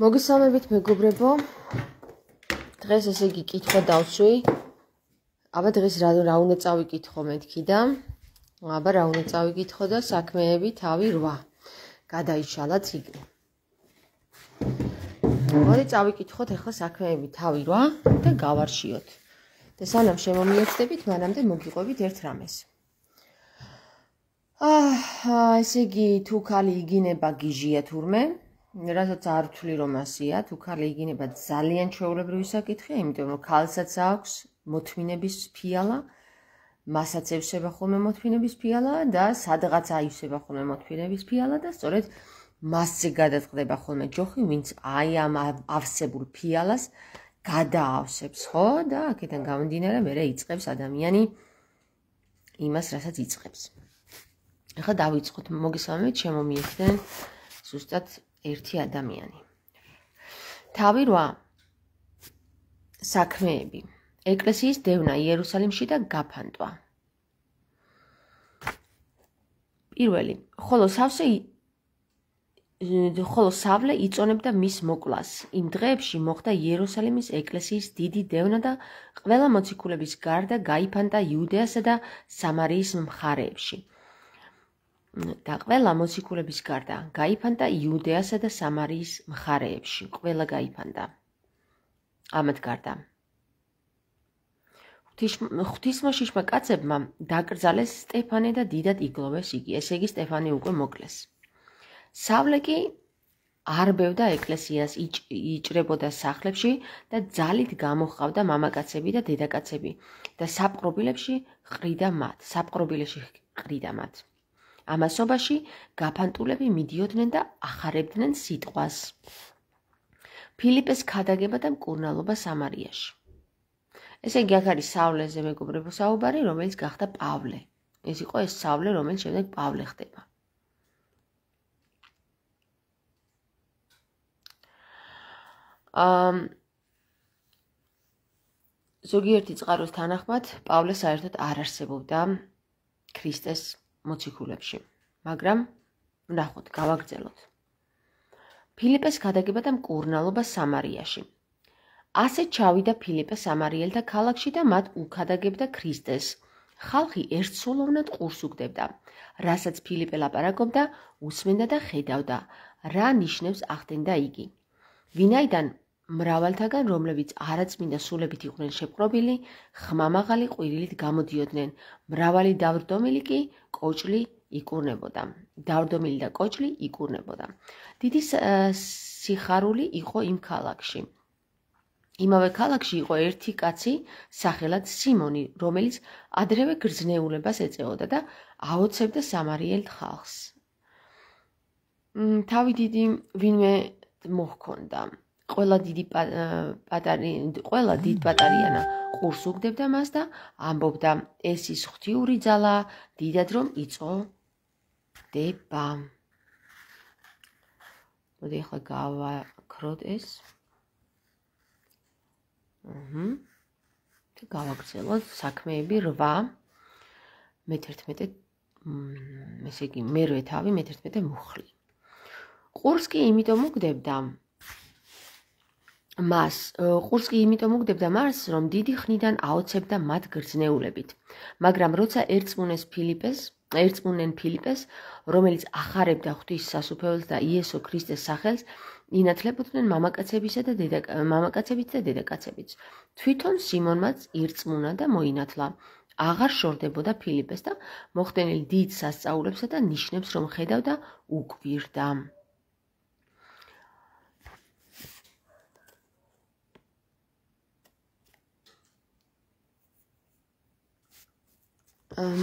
მოგესალმებით მეგობრებო დღეს ესე იგი კითხვა დავსვი აბა დღეს რა რა უნდა წავიკითხო მეთქი და აბა რა უნდა წავიკითხო და საქმეები თავი რვა გადაიშალა ციგი მოდი წავიკითხოთ ახლა საქმეები თავი რვა და გავარშიოთ და სანამ შემომიერთდებით მანამდე მოგიყვებით ერთ რამეს აა ესე იგი თუ ხალი იგინება გიჟია თურმე რასაც არ ვთვლი რომ ასია, თუ ქალი იგინება ძალიან ჩვეულებრივი საკითხია, იმიტომ რომ ქალსაც აქვს მოთმინების ფიალა, მასაც ევსება ხოლმე მოთმინების ფიალა და სადღაც აივსება ხოლმე მოთმინების ფიალა და სწორედ მასზე გადაწყდება ხოლმე ჯოხი, ვინც აი ამ ავსებულ ფიალას გადაავსებს, ხო? და აქედან გამომდინარე, მე რა იწખებს ადამიანი იმას, რასაც იწખებს. ახლა დავიწყოთ, მოგესალმებით, შემომიეთდნენ ზუსტად ერთი ადამიანი. თავი 8 საქმეები. ეკლესიის დევნა იერუსალიმში და გაფანტვა. პირველი, ხოლო სავსე ხოლო სავლე იწონებდა მის მოკლას. იმ დღეებში მოხდა იერუსალიმის ეკლესიის დიდი დევნა და ყველა მოციქულების გარდა გაიფანტა იუდეასა და სამარიის მხარეებში. და ყველა მოციქულების გარდა გაიფანტა იუდეასა და სამარიის მხარეებში, ყველა გაიფანტა. ამათ გარდა. ღვთისმოშიშმა კაცებმა დაკრძალეს სტეფანე და დიდად იგლოვეს იგი, ესე იგი სტეფანე უკვე მოკლეს. სავლე კი არბევდა ეკლესიას, იჭრებოდა სახლებში და ძალით გამოხავდა მამაკაცები და დედაკაცები და საპყრობილებში ყრიდა მათ, საპყრობილებში ყრიდა მათ. ამასობაში გაფანტულები მიდიოდნენ და ახარებდნენ სიტყვას. ფილიპეს ქადაგება და მკურნალობა სამარიაში. ესე იგი, აქ არის სავლეზე მეგობრებო საუბარი, რომელიც გახდა პავლე. ეს იყო ეს სავლე, რომელიც შემდეგ პავლე ხდება. ამ ზოგიერთი წყაროს თანახმად, პავლე საერთოდ არ არსებობდა ქრისტეს მოციქულებში. მაგრამ ნახოთ, გავაგრძელოთ. ფილიპეს გადაგება და მკურნალობა სამარიაში. ასე ჩავიდა ფილიპე სამარიელთა ქალაქში და მათ უკადაგებდა ქრისტეს. ხალხი ერთსულოვნად ყურს უგდებდა, რასაც ფილიპე ლაპარაკობდა, უსმენდა და ხედავდა, რა ნიშნებს ახდენდა იგი. ვინაიდან მრავალთაგან, რომლებიც არაცმინდა სულებით იყვნენ შეპყრობილი, ხმამაღალი ყვირილით გამოდიოდნენ. მრავალი დავრდომილი კი კოჭლი იკურნებოდა. დავრდომილი და კოჭლი იკურნებოდა. დიდი სიხარული იყო იმ ქალაქში. იმავე ქალაქში იყო ერთი კაცი, სახელად სიმონი, რომელიც ადრევე გრძნეულებას ეწეოდა და აოცებდა სამარიელ ხალხს. მ თავი დიდი ვინმე მოხონდა. ყველა დიდი პატარი ყველა დიდ პატარიანა ყურს უგდებდა მას და ამბობდა ეს ის ღთიური ძალა დიდად რომ იწო დება მოდი ახლა გავაქროთ ეს აჰა გავაგრძელოთ საქმეები 8 მე-11 მ ესე იგი მე-8 თავი მე-11 მუხლი ყურს კი იმიტომ უგდებდა მას ყურს კი იმიტომ უგდებდა მარს რომ დიდი ხნიდან აოცებდა მათ გრძნეულებით მაგრამ როცა ერწმუნეს ფილიპეს ერწმუნენ ფილიპეს რომელიც ახარებდა ღვთის სასუფეველს და იესო ქრისტეს სახელს ინათლებოდნენ მამაკაცებისა და დედა მამაკაცებით და დედაკაცებით თვითონ სიმონმაც ერწმუნა და მოინათლა აღარ შორდებოდა ფილიპეს და მოხდენილ დიდ სასწაულებსა და ნიშნებს რომ ხედავდა უკვირდა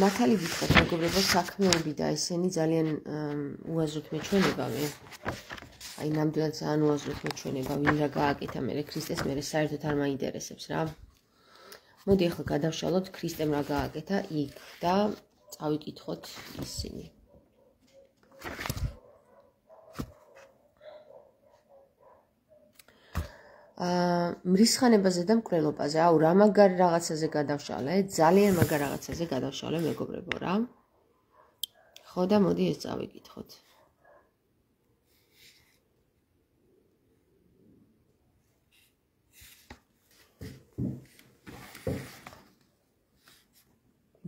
მართალი ვიტყოდ მეგობრებო საქმეები და ესენი ძალიან უაზროდ მეჩვენებავი აი ნამდვილად ძალიან უაზროდ მეჩვენება ვინ რა გააკეთა მე ქრისტეს მე საერთოდ არ მაინტერესებს რა მოდი ახლა გადავშალოთ ქრისტემ რა გააკეთა იქ და წავიკითხოთ ისინი Thank you. მრისხანებაზე და მკვლელობაზე. აუ, რა მაგარი რაღაცაზე გადავშალე, ძალიან მაგარი რაღაცაზე გადავშალე, მეგობრებო, რა. ხო და მოდი ეს წავიკითხოთ.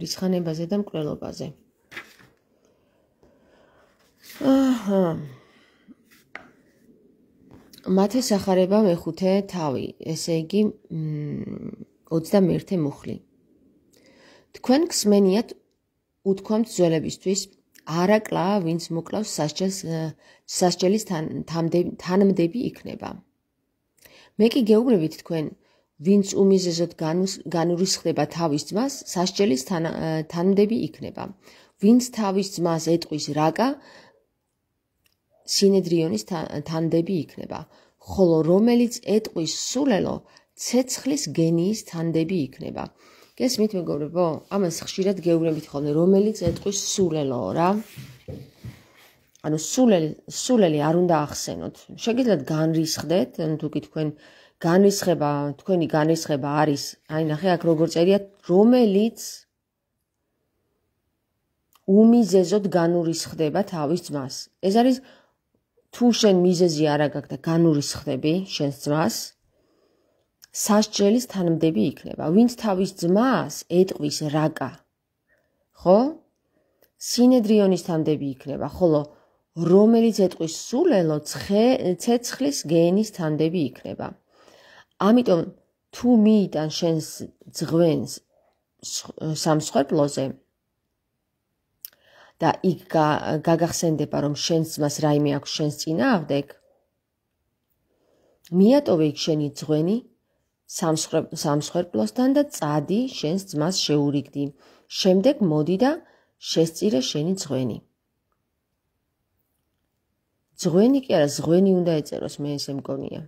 რისხანებაზე და მკვლელობაზე. აჰა. მათე сахарება მეხუთე თავი, ესე იგი 21 მუხლი. თქვენ ხსმენიათ უთქვამთ ძველებისთვის არაკლა ვინც მოკლავს სასჯელს სასჯელის თანამდები იქნება. მე კი გეუბნებით თქვენ ვინც უმიზეზოდ განურისხდება თავის ძმას სასჯელის თანამდები იქნება. ვინც თავის ძმას ეტყვის რაკა სინედრიონის თანდები იქნება, ხოლო რომელიც ეთყვის სულელო, ცეცხლის გენიის თანდები იქნება. გესმით მეგობრებო? ამას ხშირად გეუბნებით ხოლმე, რომელიც ეთყვის სულელო, რა. ანუ სულელი, სულელი არ უნდა ახსენოთ. შეგიძლიათ განრისხდეთ, თუკი თქვენ განრისხება, თქვენი განრისხება არის, აი ნახე, აქ როგორ წერია, რომელიც უმიზეზოდ განურისხდება თავის ძმას. ეს არის თუ შენ მიზეზი არ აგაქ და განურისხდები შენს ძმას სასჯელის თანმდები იქნება ვინც თავის ძმას ეტყვის რაკა ხო სინედრიონის თანმდები იქნება ხოლო რომელიც ეტყვის სულელო ცეცხლის გენის თანმდები იქნება ამიტომ თუ მიიტან შენს ძღვენს სამსხვერპლოზე და იქ გაგახსენდება რომ შენს მას რაიმე აქვს შენს წინააღმდეგ მიატოვე იქ შენი ძღვენი სამსხერპლოსთან და წადი შენს ძმას შეურიგდი შემდეგ მოდი და შესწირე შენი ძღვენი ძღვენი კი არა ძღვენი უნდა ეწეროს მე ესე მგონია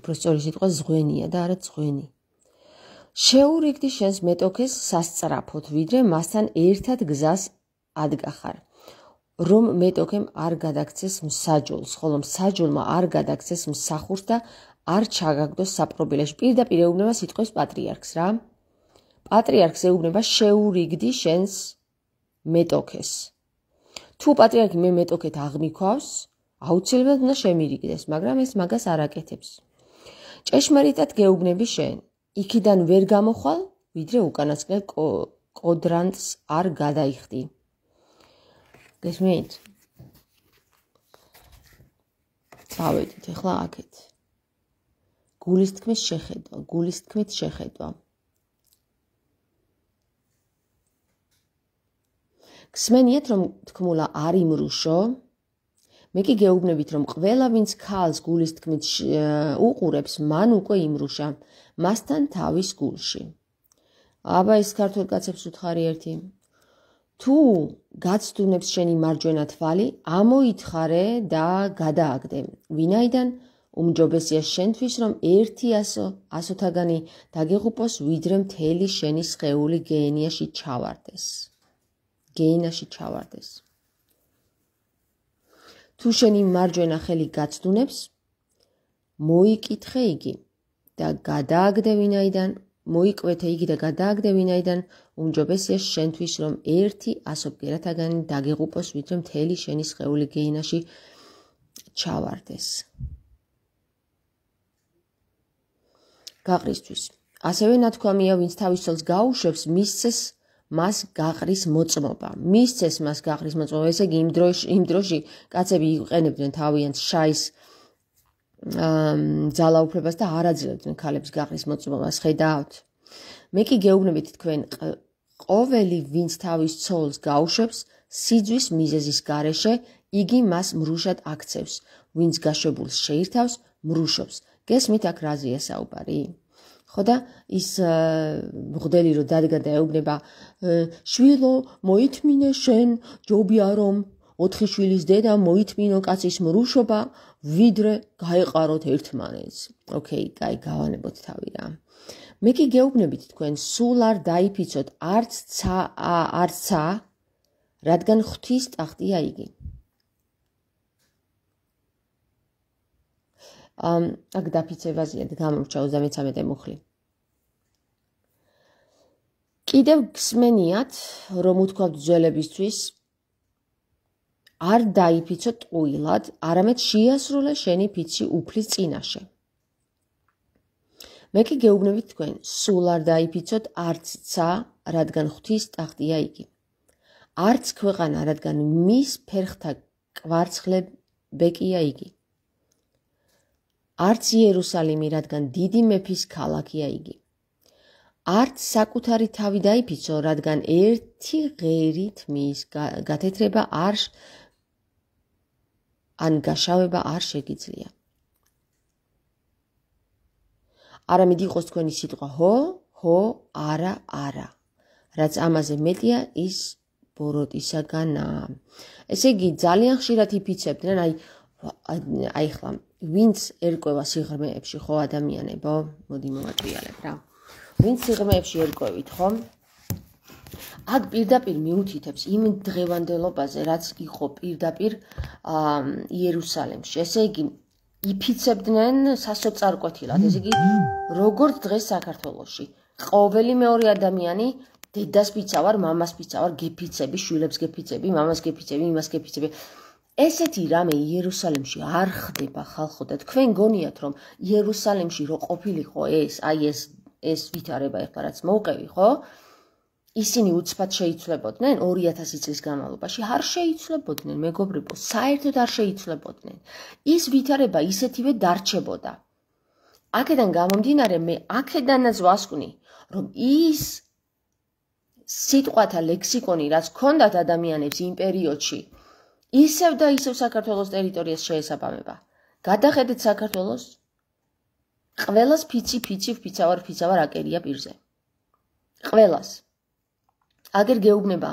უბრალოდ სიტყვა ძღვენია და არა ძღვენი შეურიგდი შენს მეტოქეს სასწრაფოდ, ვიდრე მასთან ერთად გზას ადგახარ. რომ მეტოქემ არ გადაგცეს მსაჯულს, ხოლო მსაჯულმა არ გადაგცეს მსახურს და არ ჩაგაგდოს საპრობილეში. პირდაპირ ეუბნება სიტყვის პატრიარქს რა. პატრიარქს ეუბნება შეურიგდი შენს მეტოქეს. თუ პატრიარქი მე მეტოქეთ აღმიქავს, აუცილებლად უნდა შემირიგდეს, მაგრამ ეს მაგას არაკეთებს. ჭეშმარიტად გეუბნები შენ. იქიდან ვერ გამოხვალ, ვიდრე უკანასკნელ კოდრანტს არ გადაიხდი. გესმით? წავედით ახლა აქეთ. გულის თქმის შეხედვა, გულის თქმით შეხედვა. ხსენიეთ რომ თქმულა არ იმრუშო? მე კი გეუბნებით რომ ყველა ვინც ქალს გულის თქმით უყურებს, მან უკვე იმრუშა. მასთან თავის გულში. აბა ეს ქართულკაცებს უთხარი ერთი. თუ გაცდუნებს შენი მარჯვენა თვალი, ამოითხარე და გადააგდე. ვინაიდან უმჯობესია შენთვის რომ 100 100-თაგანი დაგიღუპოს, ვიდრე მთელი შენი შეეული გენიაში ჩავარდეს. გენიაში ჩავარდეს. თუ შენი მარჯვენა ხელი გაცდუნებს, მოიკითხე იგი, და გადააგდე ვინაიდან, მოიყვეთე იგი და გადააგდე ვინაიდან, უნჯობესია შენთვის რომ ერთი ასოფგერათაგან დაგიღუპოს, ვიდრე მთელი შენი შეული გეინაში ჩავარდეს. გაყრისთვის. ასევე ნათქვამია, ვინც თავის ძელს გაუშვებს, მისცეს მას გაყრის მოწმობა. მისცეს მას გაყრის მოწმობა, ესე იგი იმ დროში, იმ დროში კაცები იყენებდნენ თავიანთ შაის ძალაუფლებას და არაძლებდნენ ქალებს გაღრის მოწმობას ხედავთ მე კი გეუბნებით თქვენ ყოველი ვინც თავის ცოლს გაუშვებს სიძვის მიზეზის გარეშე იგი მას მრუშად აქცევს ვინც გაშვებულს შეირთავს მრუშობს გესმით აქ რაზეა საუბარი ხო და ის მღდელი რო დადგა და ეუბნება შვილო მოითმინე შენ ჯობია რომ ოთხი შვილის დედა მოითმინო კაცის მრუშობა, ვიდრე გაეყაროთ ერთმანეთს. ოკეი, კაი, გავანებოთ თავი რა. მე კი გეუბნებით თქვენ, სულ არ დაიფიცოთ არც ცა არცა, რადგან ღვთის ტახტია იგი. ამ აქ დაფიცევაზია გამორჩა 33-ე მუხლი. კიდევ გსმენიათ, რომ უთქვა ძველებისთვის, არ დაიფიცო ტყუილად, არამედ შეასრულე შენი ფიცი უფლის წინაშე. მე კი გეუბნები თქვენ, სულ არ დაიფიცოთ არცცა, რადგან ღვთის ტახტია იგი. არც ქვეყანა, რადგან მის ფერხთა კვარცხლებია იგი. არც იერუსალიმი, რადგან დიდი მეფის ქალაქია იგი. არც საკუთარი თავი დაიფიცო, რადგან ერთი ღერით მის გათეთრება არ ან გაშავება არ შეგიძლია. არამედ იყოს თქვენი სიტყვა ჰო, ჰო, არა, არა. რაც ამაზე მეტია, ის ბოროტისაგანაა. ესე იგი, ძალიან ხშირად იფიცებდნენ, აი აი ხლა ვინც ერკვევა სიღრმეებში ხო ადამიანებო, მოდი მოვატრიალებ რა. ვინც სიღრმეებში ერკვევით ხო? აქ პირდაპირ მიუთითებს იმ დღევანდელობაზე, რაც იყო პირდაპირ იერუსალიმში. ესე იგი, იფიცებდნენ სასოწარკვეთილად, ესე იგი, როგორც დღეს საქართველოში, ყოველი მეორე ადამიანი დედას ფიცავარ, მამას ფიცავარ, გეფიცები, შვილებს გეფიცები, მამას გეფიცები, იმას გეფიცები. ესეთი რამე იერუსალიმში არ ხდება ხალხო და თქვენ გონიათ რომ იერუსალიმში რო ყოფილიყო ეს, აი ეს ეს ვითარება ეხლა რაც მოუყევი, ხო? ისინი უცბად შეიცვლებოდნენ 2000 წლის განმავლობაში, არ შეიცვლებოდნენ, მეგობრებო, საერთოდ არ შეიცვლებოდნენ. ის ვითარება ისეთივე დარჩებოდა. აქედან გამომდინარე, მე აქედანაც ვასკვნი, რომ ის სიტყვათა ლექსიკონი, რაც ქონდათ ადამიანებს იმ პერიოდში, ისევ და ისევ საქართველოს ტერიტორიას შეესაბამება. გადახედეთ საქართველოს ყველას ფიცი ფიცი ფიცავარ ფიცავარ აკერია პირზე. ყველას აგერ გეუბნება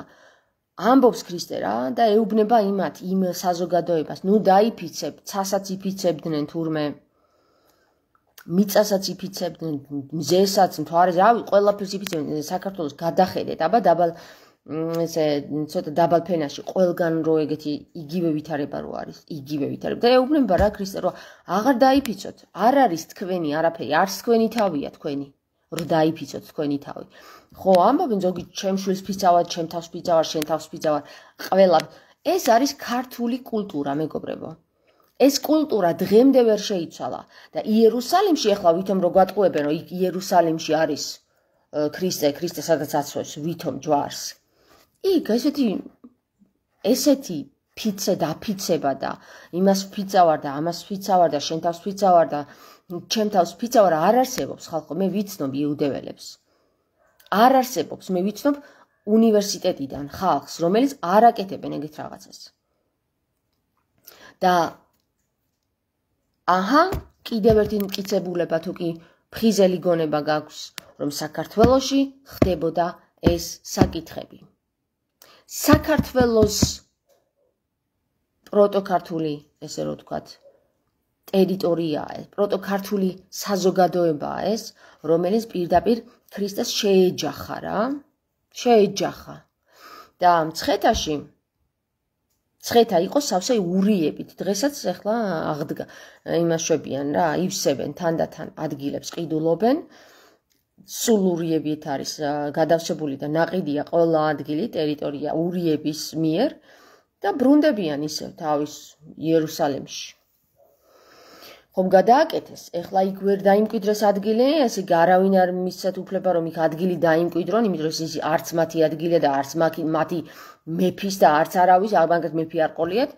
ამბობს ქრისტე რა და ეუბნება იმათ იმ საზოგადოებას ნუ დაიფიცებ ცასაც იფიცებდნენ თურმე მიწასაც იფიცებდნენ მზესაც მთვარეს რავი ყველაფერს იფიცებდნენ საქართველოს გადახედეთ აბა დაბალ ესე ცოტა დაბალ ფენაში ყველგან რო ეგეთი იგივე ვითარება რო არის იგივე ვითარება და ეუბნება რა ქრისტე რო აღარ დაიფიცოთ არ არის თქვენი არაფერი არც თქვენი თავია თქვენი რო დაიფიცოთ თქვენი თავი ხო, ამბობენ ზოგი ჩემ შვილს ფიცავა, ჩემ თავს ფიცავა, შენ თავს ფიცავა. ყველა ეს არის ქართული კულტურა, მეგობრებო. ეს კულტურა დღემდე ვერ შეიცვალა და იერუსალიმში ახლა ვითომ რო გვატყუებენ, რომ იერუსალიმში არის ქრისტე, ქრისტე სადაც აცხოვს ვითომ ჯვარს. იქ ესეთი ესეთი ფიცე და ფიცება და იმას ფიცავარ და ამას ფიცავარ და შენ თავს ფიცავარ და ჩემ თავს ფიცავარ არ არსებობს ხალხო, მე ვიცნობ იუდეველებს. არ არსებობს მე ვიცნობ უნივერსიტეტიდან ხალხს რომელიც არ აკეთებენ ეგეთ რაღაცას და აჰა კიდევ ერთი მკიცებულება თუ კი ფხიზელი გონება გაქვს რომ საქართველოში ხდებოდა ეს საკითხები საქართველოს პროტოკართული ესე რომ ვთქვათ ტერიტორიაა პროტოკართული საზოგადოებაა ეს რომელიც პირდაპირ ქრისტეს შეეჯახა რა. შეეჯახა. და მცხეთაში ცხეთა იყო სავსე ურიებით. დღესაც ახლა აღდგა იმაშებიან რა, ივსებენ თანდათან ადგილებს ყიდულობენ. სულ ურიებით არის გადავშებული და ناقიდია ყველა ადგილი, ტერიტორია ურიების მიერ და ბრუნდებიან ისევ თავის იერუსალიმში. ხომ გადააკეთეს? ეხლა იქ ვერ დაიმკვიდრეს ადგილი, ასე გარავინ არ მისცათ უფლება რომ იქ ადგილი დაიმკვიდრონ, იმიტომ რომ ის არც მათი ადგილია და არც მათი მათი მეფის და არც არავის აბანგეთ მეფი არ ყოლიათ.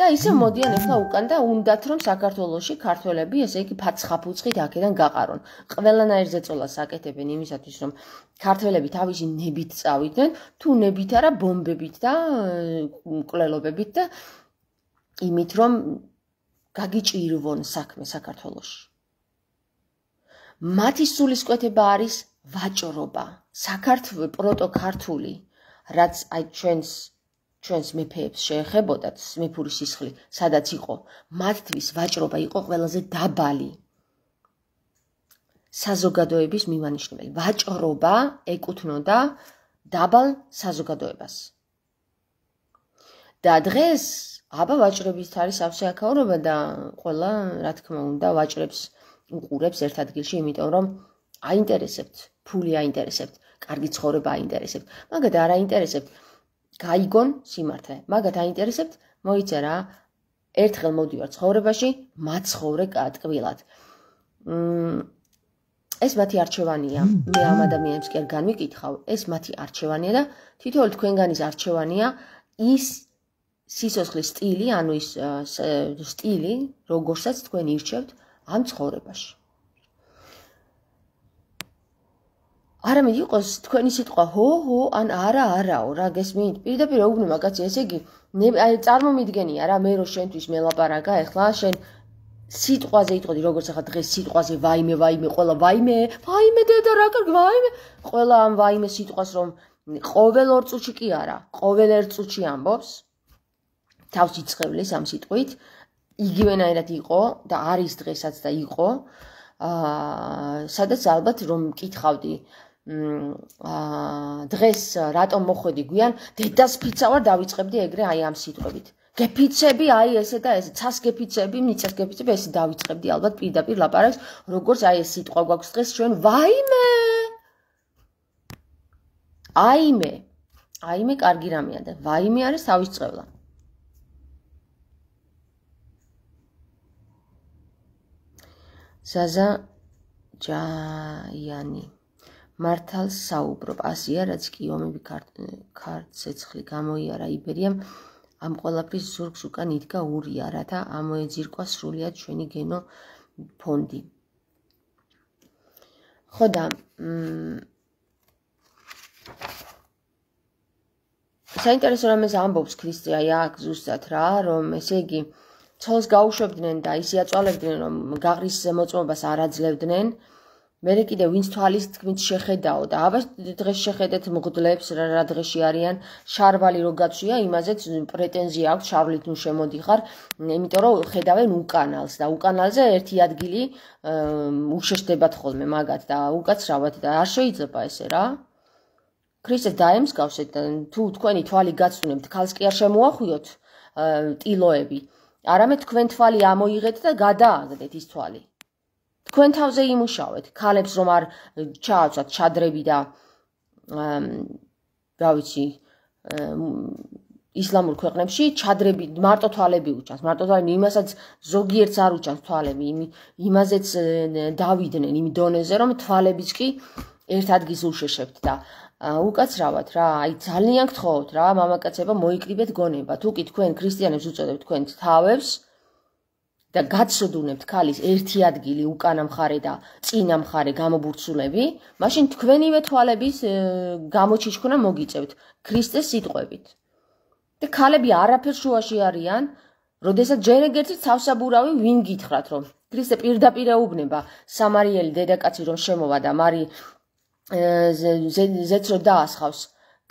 და ისე მოდიან ახლა უკან და უნდათ რომ საქართველოსში ქართველები ესე იგი ფაცხაფუცხით აქედან გაყარონ. ყველანაირ ზეწოლას აკეთებენ იმისათვის რომ ქართველები თავისი ნებით წავიდნენ, თუ ნებით არა ბომბებით და მკვლელობებით და იმით რომ გაგიჭირვონ საქმე საქართველოში. მათი სულისკვეთება არის ვაჭრობა, საქართველო პროტოქართული, რაც აი ჩვენს ჩვენს მეფეებს შეეხებოდათ, მეფური სისხლი, სადაც იყო, მათთვის ვაჭრობა იყო ყველაზე დაბალი. საზოგადოების მიმანიშნებელი. ვაჭრობა ეკუთვნოდა დაბალ საზოგადოებას. და დღეს აბა ვაჭრების თარი სამსახაობა და ყველა რა თქმა უნდა ვაჭრებს უყურებს ერთ ადგილში იმიტომ რომ აინტერესებთ ფული აინტერესებთ კარგი ცხოვრება აინტერესებთ მაგათ არ აინტერესებთ გაიგონ სიმართლე მაგათ აინტერესებთ მოიცე რა ერთხელ მოვიდა ცხოვრებაში მაცხოვრე კატკვილად მ ეს მათი არჩევანია მე ამ ადამიანებს კი არ განვიკითხავ ეს მათი არჩევანია და თითოეულ თქვენგანის არჩევანია ის სიცოცხლის სტილი, ანუ ის სტილი, როგორსაც თქვენ ირჩევთ ამ ცხოვრებაში. არა მე იყოს თქვენი სიტყვა ჰო ჰო ან არა არაო რა გესმით პირდაპირ ეუბნება კაცი ესე იგი აი წარმომიდგენია რა მე რო შენთვის მელაპარაკა ეხლა შენ სიტყვაზე იყოდი როგორც ახლა დღეს სიტყვაზე ვაიმე ვაიმე ყველა ვაიმე ვაიმე დედა რა კარგი ვაიმე ყველა ამ ვაიმე სიტყვას რომ ყოველ ორ წუთში კი არა ყოველ ერთ წუთში ამბობს თავში წხევლის ამ სიტყვით იგივენაირად იყო და არის დღესაც და იყო აა სადაც ალბათ რომ მკითხავდი აა დღეს რატომ მოხვედი გვიან დედას ფიცავარ დავიწყებდი ეგრე აი ამ სიტყვებით გეფიცები აი ესე და ესე ცას გეფიცები მიცას გეფიცები ესე დავიწყებდი ალბათ პირდაპირ ლაპარაკს როგორც აი ეს სიტყვა გვაქვს დღეს ჩვენ ვაიმე აიმე აიმე კარგი რამეა და ვაიმე არის თავის წევლა ზაზა ჯაიანი მართალ საუბრობ ასია რაც კი ომები ქარცეცხლი გამოიარა იბერიამ ამ ყველაფრის ზურგს უკან იდგა ურია რათა ამოეძირკვა სრულიად ჩვენი გენო ფონდი ხო და საინტერესო რამეს ამბობს ქრისტე აი აქ ზუსტად რა რომ ესე იგი აა ცოლს გაუშვებდნენ და ისე აწვალებდნენ, რომ გაღრის მოწმობას არ აძლევდნენ. მე კიდე ვინც თვალის თქმით შეხედაო და აბა დღეს შეხედეთ მღდლებს რა რა დღეში არიან შარვალი რო გაწვია იმაზეც პრეტენზია აქვს შარვლით ნუ შემოდიხარ იმიტომ რომ ხედავენ უკანალს და უკანალზე ერთი ადგილი უშეშდებათ ხოლმე მაგათ და უკაც რავად და არ შეიძლება ესე რა ქრისტე დაემსგავსეთ თუ თქვენი თვალი გაცვნებთ ქალს კი არ შემოახვიოთ ტილოები არამედ თქვენ თვალი ამოიღეთ და გადააგდეთ ის თვალი. თქვენ თავზე იმუშავეთ, ქალებს რომ არ ჩააცვათ ჩადრები და რა ვიცი ისლამურ ქვეყნებში ჩადრები მარტო თვალები უჩანს, მარტო თვალები იმასაც ზოგიერთს არ უჩანს თვალები, იმაზეც დავიდნენ იმ დონეზე რომ თვალებიც კი ერთ ადგილს უშეშებთ და უკაცრავად რა, აი ძალიან გთხოვთ რა, მამაკაცებო, მოიკრიბეთ გონება. თუკი თქვენ ქრისტიანებს უწოდებთ თქვენ თავებს და გაცოდუნებთ ქალის ერთი ადგილი უკანა მხარე და წინა მხარე გამობურცულები, მაშინ თქვენივე თვალების გამოჩიჩქונה მოგიწევთ ქრისტეს სიტყვებით. და ქალები არაფერ შუაში არიან, როდესაც ჯერ ერთი თავსაბურავი ვინ გითხრათ რომ ქრისტე პირდაპირ აუბნება სამარიელი დედაკაცი რომ შემოვა და მარი ზეც რო დაასხავს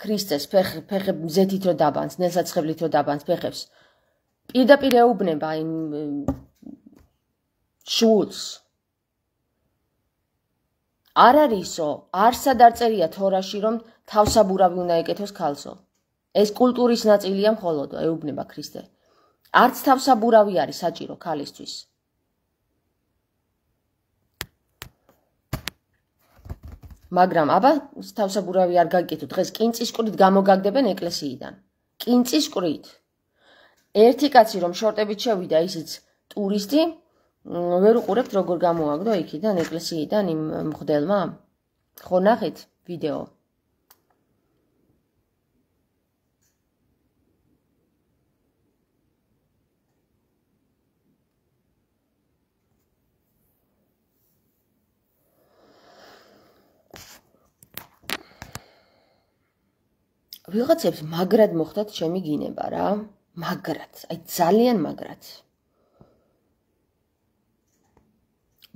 ქრისტეს ფეხ ფეხ ზეთით რო დაბანს ნელსაცხებლით რო დაბანს ფეხებს პირდაპირ ეუბნება იმ შულს არ არისო არსად არწერია თორაში რომ თავსაბურავი უნდა ეკეთოს ქალსო ეს კულტურის ნაწილია მხოლოდ ეუბნება ქრისტე არც თავსაბურავი არის საჭირო ქალისთვის მაგრამ აბა თავსაბურავი არ გაგიკეთო დღეს კინციშკრით გამოგაგდებენ ეკლესიიდან კინციშკრით ერთი კაცი რომ შორტებით შევიდა ისიც ტურისტი ვერ უყურებთ როგორ გამოაგდო იქიდან ეკლესიიდან იმ მხდელმა ხო ნახეთ ვიდეო ვიღაცებს მაგრად მოხდათ ჩემი გინება რა მაგრად აი ძალიან მაგრად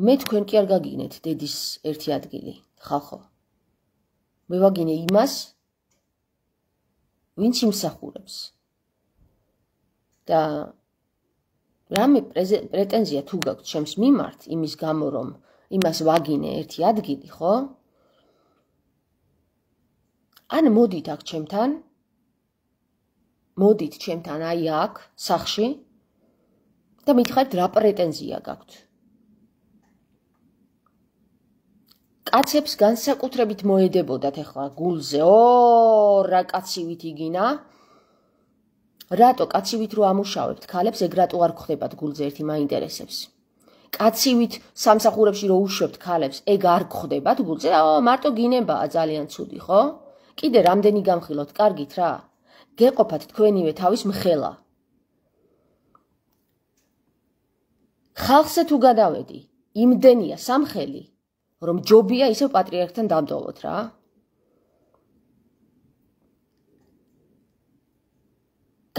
მე თქვენ კი არ გაგინეთ დედის ერთი ადგილი ხახო მე ვაგინე იმას ვინც იმსახურებს და რამე პრეტენზია თუ გაქვს ჩემს მიმართ იმის გამო რომ იმას ვაგინე ერთი ადგილი ხო ან მოდით აქ ჩემთან მოდით ჩემთან აი აქ სახში და მითხარით რა პრეტენზია გაქვთ კაცებს განსაკუთრებით მოედებოდათ ახლა გულზე ო რა კაცივით იგინა რატო კაცივით რო ამუშავებთ ქალებს ეგ რატო არ გხდებათ გულზე ერთი მაინტერესებს კაცივით სამსახურებში რო უშვებთ ქალებს ეგ არ გხდებათ გულზე აა მარტო გინებაა ძალიან ცუდი ხო კიდე რამდენი გამხილოთ კარგით რა. გეყოფათ თქვენივე თავის მხელა. ხალხზე თუ გადავედი, იმდენია სამხელი, რომ ჯობია ისევ პატრიარქთან დამდოვოთ რა.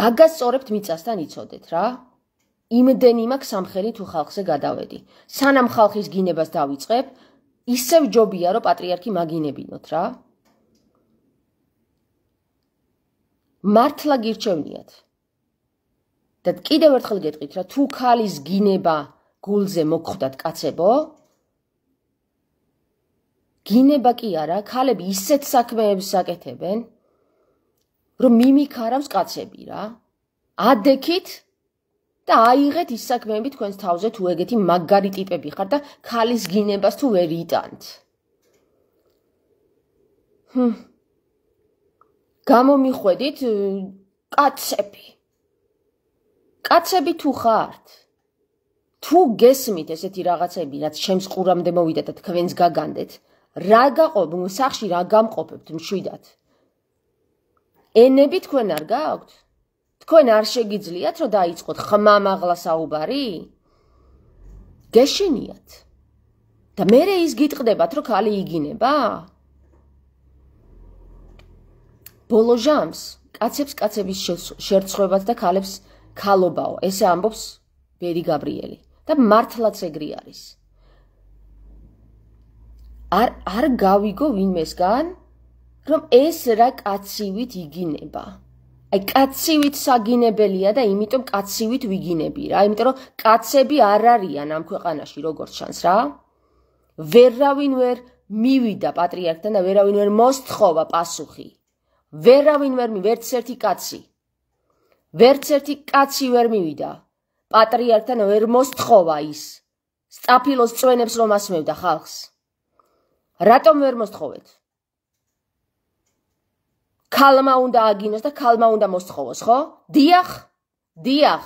გაგასწორებთ მიწასთან იწოდეთ რა. იმდენი მაქვს სამხელი თუ ხალხზე გადავედი. სანამ ხალხის გინებას დავიწყებ, ისევ ჯობია რომ პატრიარქი მაგინებინოთ რა. მართლა გირჩევნიათ და კიდევ ერთხელ გეტყვით რა თუ ქალის გინება გულზე მოხვდათ კაცებო გინება კი არა ქალები ისეთ საქმეებს აკეთებენ რომ მიმიქარავს კაცები რა ადექით და აიღეთ ის საქმეები თქვენს თავზე თუ ეგეთი მაგარი ტიპები ხართ და ქალის გინებას თუ ვერ იტანთ. ჰმ გამომიხვედით კაცები. კაცები თუ ხართ? თუ გესმით ესეთი რაღაცები, რაც შენს ყურამდე მოვიდა და თქვენს გაგანდეთ, რა გაყობ, სახში რა გამყოფებთ მშვიდად? ენები თქვენ არ გაქვთ? თქვენ არ შეგიძლიათ რომ დაიწყოთ ხმამაღლა საუბარი? გეშინიათ. და მე ის გიტყდებათ რომ ხალი იგინება? ბოლო ჟამს კაცებს კაცების შერცხვებად და ქალებს ქალობაო ესე ამბობს ბერი გაბრიელი და მართლაც ეგრე არის არ არ გავიგო ვინმესგან რომ ეს რა კაცივით იგინება აი კაცივით საგინებელია და იმიტომ კაცივით ვიგინები რა იმიტომ რომ კაცები არ არიან ამ ქვეყანაში როგორც ჩანს რა ვერავინ ვერ მივიდა პატრიარქთან და ვერავინ ვერ მოსთხოვა პასუხი ვერავინ ვერ მი ვერც ერთი კაცი ვერც ერთი კაცი ვერ მივიდა პატრიარქთან ვერ მოსთხოვა ის სტაფილოს წვენებს რომ ასმევდა ხალხს რატომ ვერ მოსთხოვეთ ქალმა უნდა აგინოს და ქალმა უნდა მოსთხოვოს ხო დიახ დიახ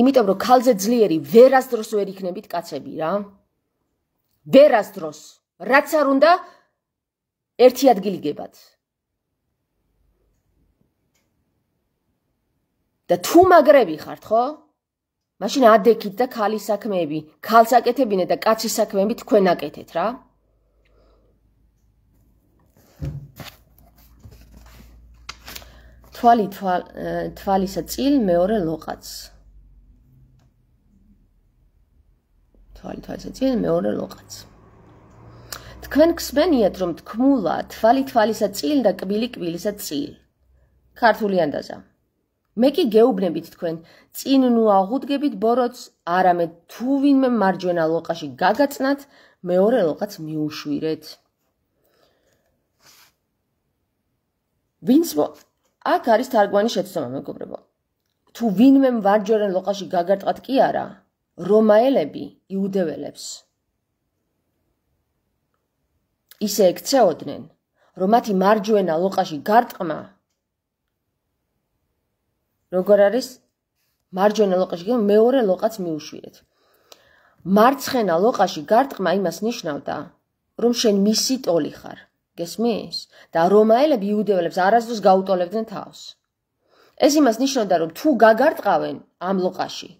იმიტომ რომ ქალზე ძლიერი ვერასდროს ვერ იქნებით კაცები რა ვერასდროს რაც არ უნდა ერთი ადგილი გებათ. და თუ მაგრები ხართ, ხო? მაშინ ადექით და ქალის საქმეები, ქალსაკეთებინე და კაცის საქმეები თქვენაკეთეთ, რა. თვალი თვალ თვალისა წილ მეორე ლოყაც. თვალი თვალისა წილ მეორე ლოყაც. თქვენ ხსენიათ რომ თქმულა თვალი თვალისა წილ და კბილი კბილისა წილ ქართული ანდაზა მე კი გეუბნებით თქვენ წინ ნუ აღუდგებით ბოროტს არამე თუ ვინმე მარჯვენა ლოყაში გაგაცნათ მეორე ლოყაც მიუშვირეთ ვინც აქ არის თარგმანი შეცდომა მეგობრებო თუ ვინმე მარჯვენა ლოყაში გაგარტყათ კი არა რომაელები იუდეველებს ისე ექცეოდნენ, რომ მათი მარჯვენა ლოყაში გარტყმა როგორ არის მარჯვენა ლოყაში გე მეორე ლოყაც მიუშვიეთ. მარცხენა ლოყაში გარტყმა იმას ნიშნავდა, რომ შენ მისი ტოლი ხარ. გესმის? და რომაელები იუდეველებს არასდროს გაუტოლებდნენ თავს. ეს იმას ნიშნავდა, რომ თუ გაგარტყავენ ამ ლოყაში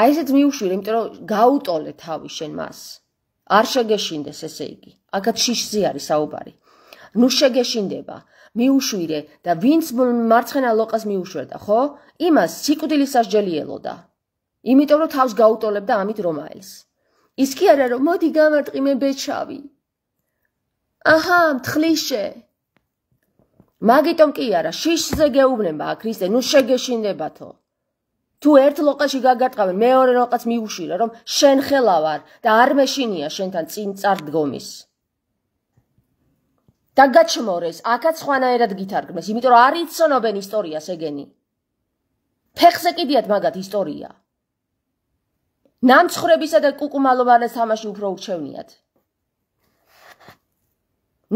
აი ესეც მიუშვი, იმიტომ რომ გაუტოლე თავი შენ მას. არ შეგეშინდეს ესე იგი. აგაფშიშზე არის საუბარი. ნუ შეგეშინდება, მიუშვირე და ვინც მარცხენა ლოყას მიუშვერდა, ხო? იმას სიკვდილის სასჯელი ელოდა. იმიტომ რომ თავს გაუტოლებდა ამით რომაელს. ის კი არა რომ მოდი გამარტყი მე ბეჩავი. აჰა, მთხლიშე. მაგიტომ კი არა, შიშზე გეუბნება აქრისტე, ნუ შეგეშინდებათო. თუ ერთ ლოყაში გაგარტყავენ, მეორე ლოყაც მიუშვირე, რომ შენ ხელავარ და არ მეშინია შენთან წინ წარდგომის. და გაჩმორეს, ახაც ხვანაერად გითარგმეს, იმიტომ რომ არ იცნობენ ისტორიას ეგენი. ფეხზე კიდიათ მაგათ ისტორია. ნამცხრებისა და კუკუმალოვანეს თამაში უფრო ურჩევნიათ.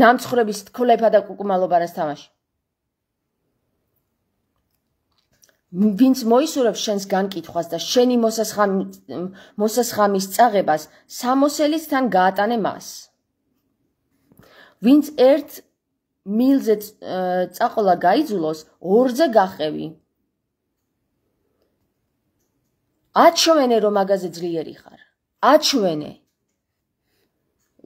ნამცხრების თქოლეფა და კუკუმალოვანეს თამაში. ვინც მოისურვებს შენს განკითხვას და შენი მოსასხამის მოსასხამის წაღებას, სამოსელის თან გაატანე მას. ვინც ერთ მილზე წაყოლა გაიძულოს, ორზე გახევი. აჩვენე რომ მაგაზე ძლიერი ხარ. აჩვენე.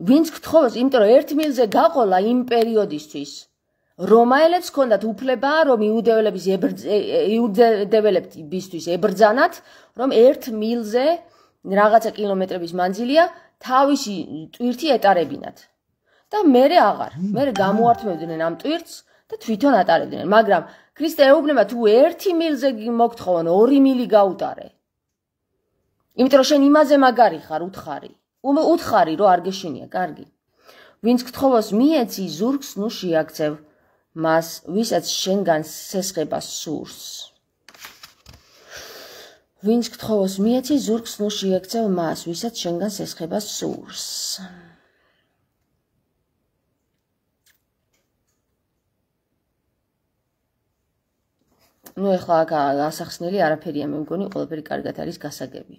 ვინც გთხოვოს, იმიტომ რომ ერთ მილზე გაყოლა იმ პერიოდისთვის, რომაელებს ქონდათ უფლება, რომ იუდეველებს იუდეველებთვის ებრძანათ, რომ ერთ მილზე რაღაცა კილომეტრების მანძილია თავისი ტვირთი ეტარებინათ. და მე აღარ. მე გამოართმევდნენ ამ ტვირთს და თვითონ ატარებდნენ, მაგრამ ქრისტე ეუბნება თუ 1 მილზე მოგთხოვონ 2 მილი გაუტარე. იმიტომ რომ შენ იმაზე მაგარი ხარ, უთხარი. უთხარი რომ არ გეშინია, კარგი. ვინც გთხოვოს მიეცი ზურგს, ნუ შეაქცევ მას, ვისაც შენგან სესხება სურს. ვინც გთხოვოს მიეცი ზურგს, ნუ შეაქცევ მას, ვისაც შენგან სესხება სურს. ნუ ახლა აქ ასახსნელი არაფერია მე მგონი ყველაფერი კარგად არის გასაგები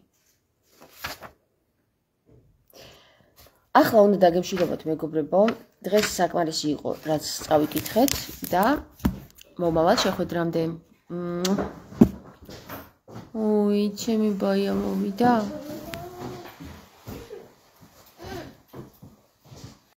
ახლა უნდა დაგემშვიდობოთ მეგობრებო დღეს საკმარისი იყო რაც წავიკითხეთ და მომავალ შეხვედრამდე უი ჩემი ბაია მომიდა